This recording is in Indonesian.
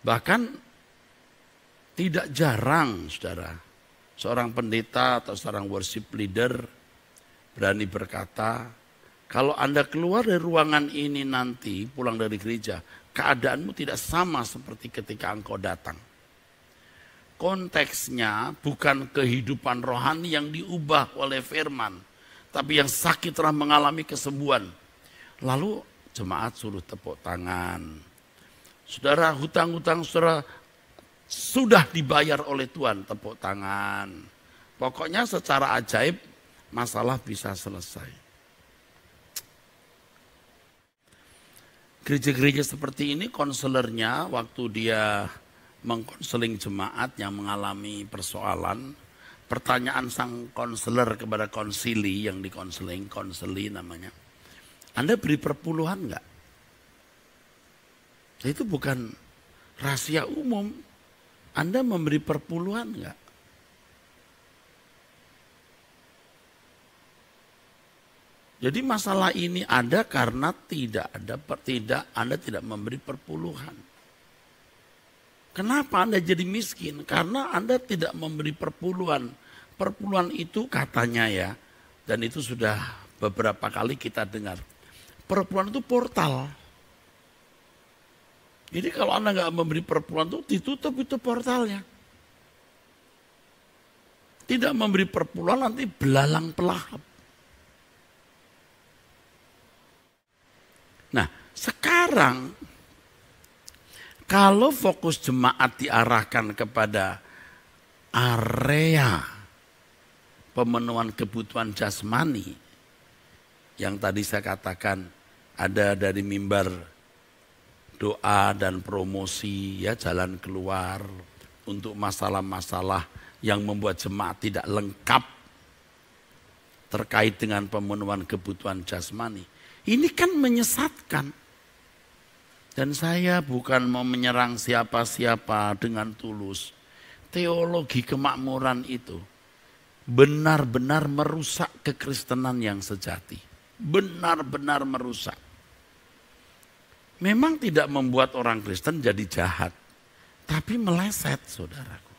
Bahkan tidak jarang saudara, seorang pendeta atau seorang worship leader berani berkata, kalau Anda keluar dari ruangan ini nanti pulang dari gereja, keadaanmu tidak sama seperti ketika engkau datang. Konteksnya bukan kehidupan rohani yang diubah oleh firman, tapi yang sakit telah mengalami kesembuhan. Lalu jemaat suruh tepuk tangan, Saudara hutang-hutang saudara sudah dibayar oleh Tuhan, tepuk tangan. Pokoknya secara ajaib masalah bisa selesai. Gereja-gereja seperti ini konselernya waktu dia mengkonseling jemaat yang mengalami persoalan, pertanyaan sang konselor kepada konsili yang dikonseling, konseli namanya. Anda beri perpuluhan enggak? Itu bukan rahasia umum. Anda memberi perpuluhan enggak? Jadi masalah ini ada karena tidak ada tidak Anda tidak memberi perpuluhan. Kenapa Anda jadi miskin? Karena Anda tidak memberi perpuluhan. Perpuluhan itu katanya ya, dan itu sudah beberapa kali kita dengar. Perpuluhan itu portal. Jadi kalau Anda nggak memberi perpuluhan itu ditutup itu portalnya. Tidak memberi perpuluhan nanti belalang pelahap. Nah sekarang kalau fokus jemaat diarahkan kepada area pemenuhan kebutuhan jasmani yang tadi saya katakan ada dari mimbar doa dan promosi ya jalan keluar untuk masalah-masalah yang membuat jemaat tidak lengkap terkait dengan pemenuhan kebutuhan jasmani. Ini kan menyesatkan. Dan saya bukan mau menyerang siapa-siapa dengan tulus. Teologi kemakmuran itu benar-benar merusak kekristenan yang sejati. Benar-benar merusak memang tidak membuat orang Kristen jadi jahat, tapi meleset saudaraku.